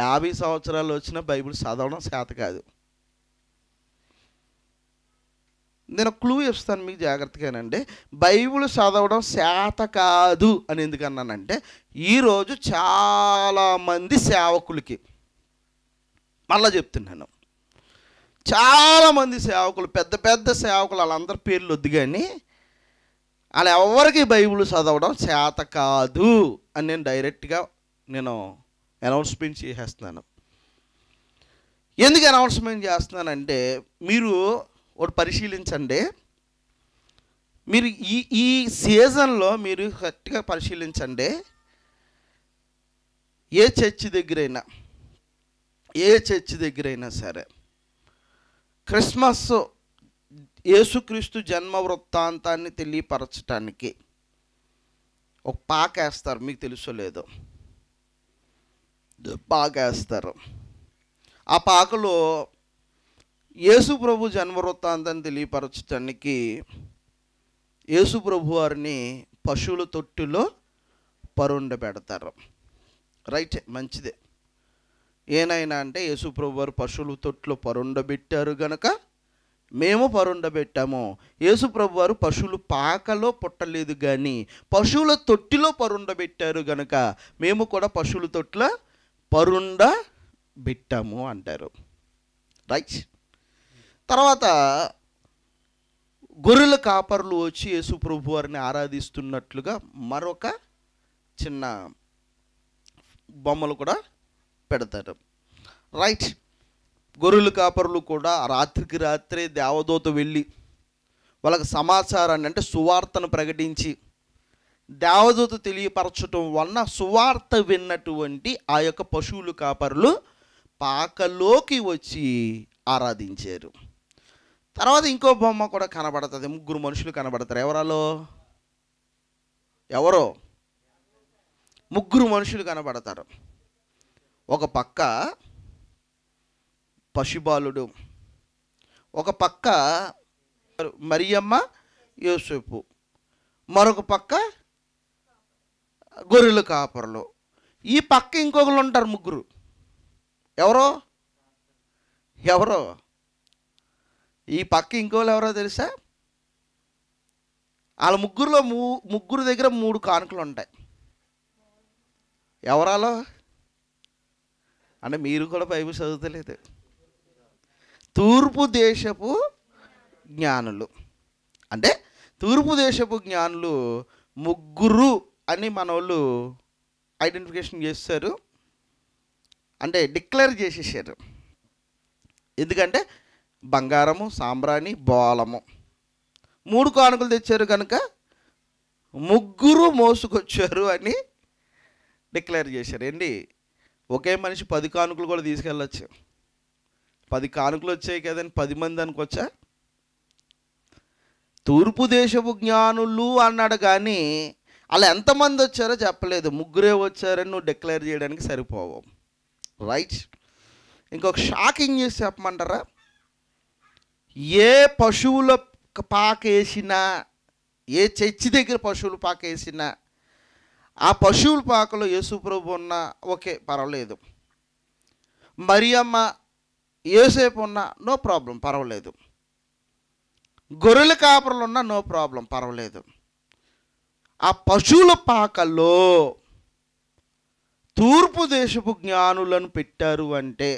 యాభై సంవత్సరాలు వచ్చిన బైబిల్ చదవడం శాత కాదు నేను క్లూ ఇస్తాను మీకు జాగ్రత్తగానండి బైబిల్ చదవడం శాత కాదు అని ఎందుకన్నానంటే ఈరోజు చాలామంది సేవకులకి మళ్ళా చెప్తున్నాను చాలామంది సేవకులు పెద్ద పెద్ద సేవకులు వాళ్ళందరి పేర్లు వద్దు కానీ వాళ్ళెవరికి బైబుల్ బైబిల్ చదవడం చేత కాదు అని నేను డైరెక్ట్గా నేను అనౌన్స్మెంట్ చేసేస్తున్నాను ఎందుకు అనౌన్స్మెంట్ చేస్తున్నానంటే మీరు ఒకటి పరిశీలించండి మీరు ఈ ఈ సీజన్లో మీరు కరెక్ట్గా పరిశీలించండి ఏ చర్చి దగ్గరైనా ఏ చర్చి దగ్గరైనా సరే క్రిస్మస్ యేసుక్రీస్తు జన్మ వృత్తాంతాన్ని తెలియపరచటానికి ఒక పాక వేస్తారు మీకు తెలుసో లేదో పాకేస్తారు ఆ పాకలో యేసు ప్రభు జన్మవృత్తాంతం తెలియపరచటానికి యేసు ప్రభు వారిని పశువుల తొట్టిలో పరుండ పెడతారు రైట్ మంచిదే ఏనైనా అంటే యేసు ప్రభు వారు పశువుల తొట్టిలో పరుండబెట్టారు గనక మేము పరుండబెట్టాము యేసు ప్రభు వారు పశువులు పాకలో పుట్టలేదు కానీ పశువుల తొట్టిలో పరుండబెట్టారు గనక మేము కూడా పశువుల తొట్ల పరుండ బిట్టము అంటారు రైట్ తర్వాత గొర్రెల కాపర్లు వచ్చి యేసు ప్రభు వారిని ఆరాధిస్తున్నట్లుగా మరొక చిన్న బొమ్మలు కూడా పెడతారు రైట్ గొర్రెల కాపర్లు కూడా రాత్రికి రాత్రే దేవదూత వెళ్ళి వాళ్ళకి సమాచారాన్ని అంటే సువార్తను ప్రకటించి దేవదూత తెలియపరచటం వలన సువార్త విన్నటువంటి ఆ యొక్క పశువులు కాపరులు పాకలోకి వచ్చి ఆరాధించారు తర్వాత ఇంకో బొమ్మ కూడా కనబడుతుంది ముగ్గురు మనుషులు కనబడతారు ఎవరాలో ఎవరో ముగ్గురు మనుషులు కనబడతారు ఒక పక్క పశుబాలుడు ఒక పక్క మరియమ్మ యోసేపు మరొక పక్క గొర్రెలు కాపర్లు ఈ పక్క ఇంకొకరు ఉంటారు ముగ్గురు ఎవరో ఎవరో ఈ పక్క ఇంకోళ్ళు ఎవరో తెలుసా వాళ్ళ ముగ్గురులో ముగ్గురు దగ్గర మూడు కానుకలు ఉంటాయి ఎవరాలో అంటే మీరు కూడా బైబిల్ చదువుతలేదు తూర్పు దేశపు జ్ఞానులు అంటే తూర్పు దేశపు జ్ఞానులు ముగ్గురు అని మన వాళ్ళు ఐడెంటిఫికేషన్ చేస్తారు అంటే డిక్లేర్ చేసేసారు ఎందుకంటే బంగారము సాంబ్రాణి బోలము మూడు కానుకలు తెచ్చారు కనుక ముగ్గురు మోసుకొచ్చారు అని డిక్లేర్ చేశారు ఏంటి ఒకే మనిషి పది కానుకలు కూడా తీసుకెళ్ళచ్చు పది కానుకలు వచ్చాయి కదని పది మంది అనుకొచ్చా తూర్పు దేశపు జ్ఞానులు అన్నాడు కానీ అలా ఎంతమంది వచ్చారో చెప్పలేదు ముగ్గురే వచ్చారని నువ్వు డిక్లేర్ చేయడానికి సరిపోవు రైట్ ఇంకొక షాకింగ్ న్యూస్ చెప్పమంటారా ఏ పశువుల పాకేసినా ఏ చర్చి దగ్గర పశువులు పాకేసినా ఆ పశువుల పాకలో యేసుప్రభు ఉన్నా ఓకే పర్వాలేదు మరియమ్మ ఏసేపు ఉన్నా నో ప్రాబ్లం పర్వాలేదు గొర్రెల కాపురలు ఉన్నా నో ప్రాబ్లం పర్వాలేదు ఆ పశువుల పాకల్లో తూర్పు దేశపు జ్ఞానులను పెట్టారు అంటే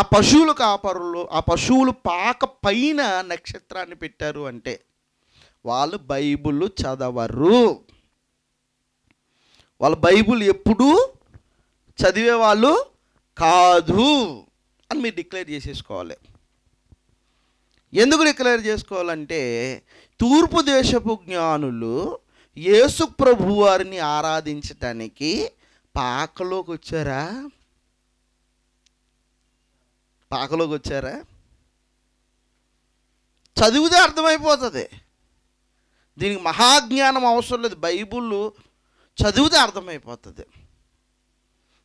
ఆ పశువుల కాపరులు ఆ పశువులు పాక పైన నక్షత్రాన్ని పెట్టారు అంటే వాళ్ళు బైబుల్ చదవరు వాళ్ళ బైబుల్ ఎప్పుడూ చదివేవాళ్ళు కాదు అని మీరు డిక్లేర్ చేసేసుకోవాలి ఎందుకు డిక్లేర్ చేసుకోవాలంటే తూర్పు దేశపు జ్ఞానులు యేసు ప్రభు వారిని ఆరాధించటానికి పాకలోకి వచ్చారా పాకలోకి వచ్చారా చదివితే అర్థమైపోతుంది దీనికి మహాజ్ఞానం అవసరం లేదు బైబుల్ చదివితే అర్థమైపోతుంది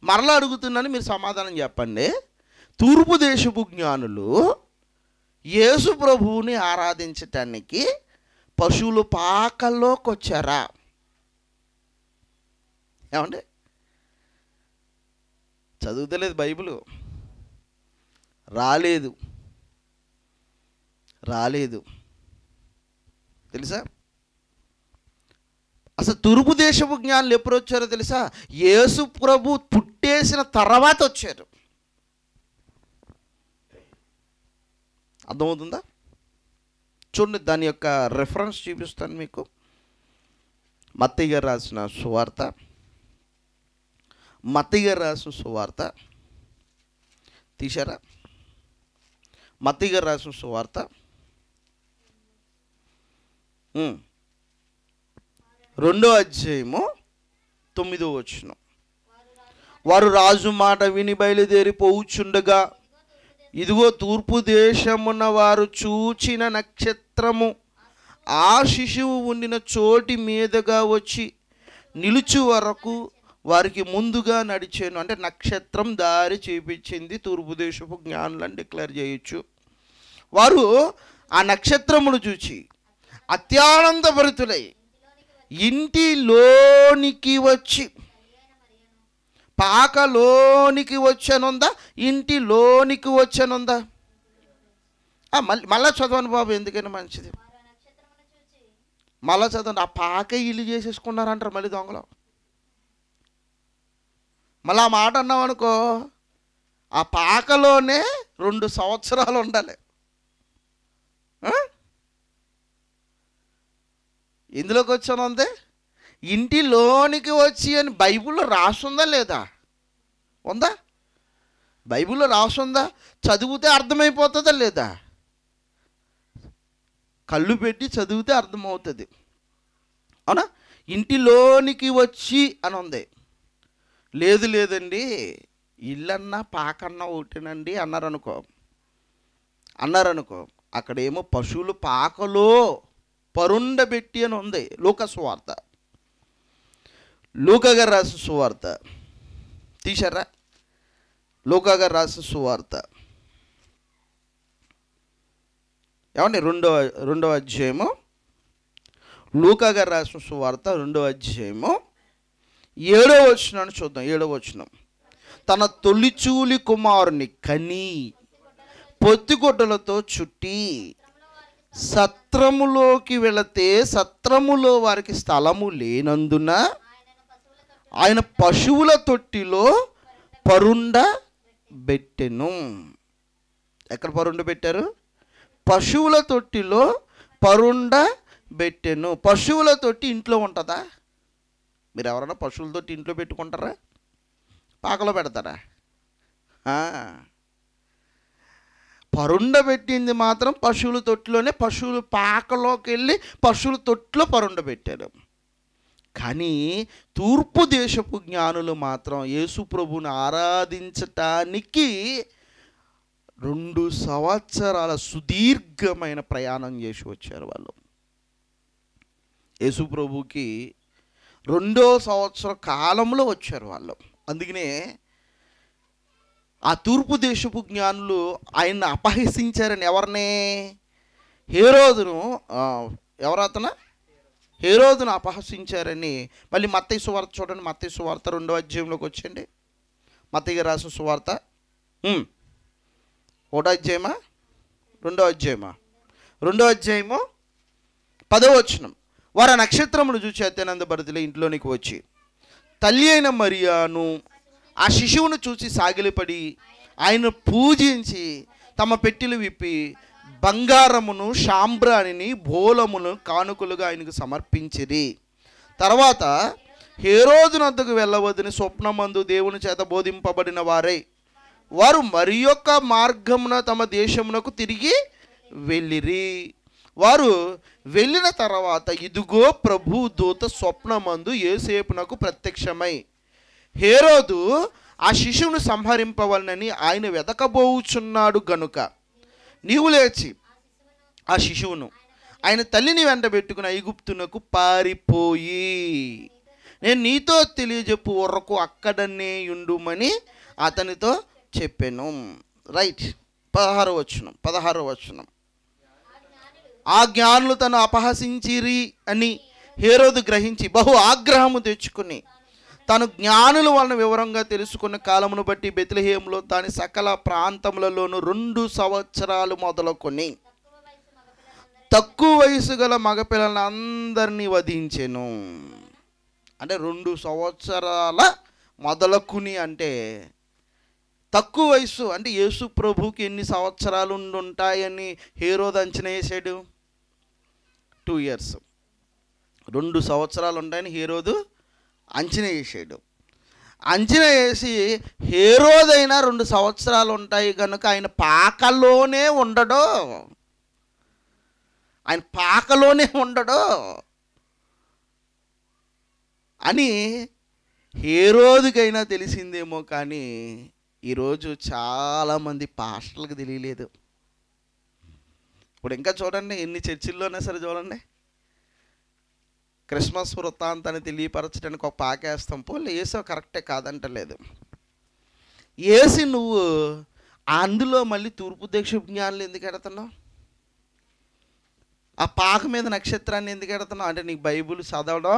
మరలా అడుగుతున్నాను మీరు సమాధానం చెప్పండి తూర్పు దేశపు జ్ఞానులు యేసు ప్రభువుని ఆరాధించటానికి పశువులు పాకల్లోకి వచ్చారా ఏమండి చదువుతలేదు బైబిల్ రాలేదు రాలేదు తెలుసా అసలు తూర్పు దేశపు జ్ఞానులు ఎప్పుడు వచ్చారో తెలుసా యేసు ప్రభు పుట్టేసిన తర్వాత వచ్చారు అర్థమవుతుందా చూడండి దాని యొక్క రెఫరెన్స్ చూపిస్తాను మీకు మత్తయ్య గారు రాసిన సువార్త మత్తయ్య రాసిన సువార్త తీశారా మత్తయ్య రాసిన సువార్త రెండో అధ్యయము తొమ్మిదో వచ్చిన వారు రాజు మాట విని బయలుదేరి పోవుచుండగా ఇదిగో తూర్పు దేశమున వారు చూచిన నక్షత్రము ఆ శిశువు ఉండిన చోటి మీదుగా వచ్చి నిలుచు వరకు వారికి ముందుగా నడిచాను అంటే నక్షత్రం దారి చూపించింది తూర్పు దేశపు జ్ఞానులను డిక్లేర్ చేయొచ్చు వారు ఆ నక్షత్రమును చూచి అత్యానందభరితులై ఇంటిలోనికి వచ్చి పాకలోనికి వచ్చానుందా ఇంటిలోనికి వచ్చానుందా మళ్ళీ మళ్ళా చదవను బాబు ఎందుకైనా మంచిది మళ్ళా చదవండి ఆ పాక ఇల్లు చేసేసుకున్నారంటారు మళ్ళీ దొంగలు మళ్ళీ ఆ మాట అన్నాం అనుకో ఆ పాకలోనే రెండు సంవత్సరాలు ఉండాలి ఇందులోకి వచ్చానుందే ఇంటిలోనికి వచ్చి అని బైబిల్లో రాసుందా లేదా ఉందా బైబిల్లో రాసుందా చదివితే అర్థమైపోతుందా లేదా కళ్ళు పెట్టి చదివితే అర్థమవుతుంది అవునా ఇంటిలోనికి వచ్చి అని ఉంది లేదు లేదండి ఇల్లన్నా పాకన్నా ఒకటినండి అన్నారనుకో అన్నారనుకో అక్కడేమో పశువులు పాకలో పరుండబెట్టి అని ఉంది లోకస్వార్థ లూకగారు రాసిన సువార్త తీశారా లూకగారు రాసిన సువార్త ఏమండి రెండవ రెండవ అధ్యాయము లూకాగా రాసిన సువార్త రెండవ అధ్యాయము ఏడవ వచనాన్ని చూద్దాం ఏడవ వచనం తన తొలిచూలి కుమారుని కని పొత్తిగొడ్డలతో చుట్టి సత్రములోకి వెళితే సత్రములో వారికి స్థలము లేనందున ఆయన పశువుల తొట్టిలో పరుండ పెట్టెను ఎక్కడ పరుండ పెట్టారు పశువుల తొట్టిలో పరుండ పెట్టెను పశువుల తొట్టి ఇంట్లో ఉంటుందా మీరు ఎవరైనా పశువుల తొట్టి ఇంట్లో పెట్టుకుంటారా పాకలో పెడతారా పరుండ పెట్టింది మాత్రం పశువుల తొట్టిలోనే పశువులు పాకలోకి వెళ్ళి పశువుల తొట్టిలో పరుండ పెట్టారు కానీ తూర్పు దేశపు జ్ఞానులు మాత్రం యేసు ప్రభుని ఆరాధించటానికి రెండు సంవత్సరాల సుదీర్ఘమైన ప్రయాణం చేసి వచ్చారు వాళ్ళు యేసు ప్రభుకి రెండో సంవత్సర కాలంలో వచ్చారు వాళ్ళు అందుకనే ఆ తూర్పు దేశపు జ్ఞానులు ఆయన్ని అపహసించారని ఎవరినే హేరోదును ఎవరతనా హేరోదును అపహసించారని మళ్ళీ మత్తయ్య సువార్త చూడండి మత్తయ్య సువార్త రెండో అధ్యాయంలోకి వచ్చండి మత్తయ్య రాసిన సువార్త ఒకటో అధ్యాయమా రెండో అధ్యాయమా రెండో అధ్యాయము పదో వచనం వారు నక్షత్రమును చూసి అత్యానంద భరతుల ఇంట్లోనికి వచ్చి తల్లి అయిన మరియాను ఆ శిశువును చూసి సాగిలిపడి ఆయన పూజించి తమ పెట్టెలు విప్పి బంగారమును శాంబ్రాణిని బోలమును కానుకలుగా ఆయనకు సమర్పించిరి తర్వాత హేరోజునద్దకు వెళ్ళవద్దని స్వప్నమందు దేవుని చేత బోధింపబడిన వారే వారు మరి యొక్క మార్గమున తమ దేశమునకు తిరిగి వెళ్ళిరి వారు వెళ్ళిన తర్వాత ఇదిగో ప్రభు దూత స్వప్నమందు ఏసేపునకు ప్రత్యక్షమై హేరోదు ఆ శిశువును సంహరింపవలనని ఆయన వెతకబోచున్నాడు గనుక నీవు లేచి ఆ శిశువును ఆయన తల్లిని వెంట పెట్టుకుని ఐగుప్తునకు పారిపోయి నేను నీతో తెలియజెప్పు వరకు అక్కడనే ఉండుమని అతనితో చెప్పాను రైట్ పదహారు వచనం పదహారు వచనం ఆ జ్ఞానులు తను అపహసించిరి అని హేరోదు గ్రహించి బహు ఆగ్రహము తెచ్చుకుని తను జ్ఞానుల వలన వివరంగా తెలుసుకున్న కాలమును బట్టి బెతిలహేయంలో దాని సకల ప్రాంతములలోనూ రెండు సంవత్సరాలు మొదలుకొని తక్కువ వయసు గల అందరినీ వధించెను అంటే రెండు సంవత్సరాల మొదలకుని అంటే తక్కువ వయసు అంటే యేసు ప్రభుకి ఎన్ని సంవత్సరాలు ఉంటాయని హీరో అంచనా వేసాడు టూ ఇయర్స్ రెండు సంవత్సరాలు ఉంటాయని హీరోదు అంచనా వేసేయడం అంచనా వేసి హేరోదైనా రెండు సంవత్సరాలు ఉంటాయి కనుక ఆయన పాకలోనే ఉండడు ఆయన పాకలోనే ఉండడు అని హేరోదుకైనా తెలిసిందేమో కానీ ఈరోజు చాలామంది పాస్టర్లకు తెలియలేదు ఇప్పుడు ఇంకా చూడండి ఎన్ని చర్చిల్లోనే సరే చూడండి క్రిస్మస్ వృత్తాంతాన్ని తెలియపరచడానికి ఒక పాకేస్తాం పోలే ఏసో కరెక్టే కాదంటలేదు ఏసి నువ్వు అందులో మళ్ళీ తూర్పు దీక్ష జ్ఞానులు ఎందుకు ఎడుతున్నావు ఆ పాక మీద నక్షత్రాన్ని ఎందుకు ఎడుతున్నావు అంటే నీకు బైబుల్ చదవడం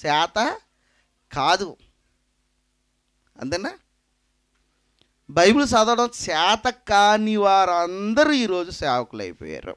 శాత కాదు అంతేనా బైబిల్ చదవడం శాత కాని వారందరూ ఈరోజు సేవకులు అయిపోయారు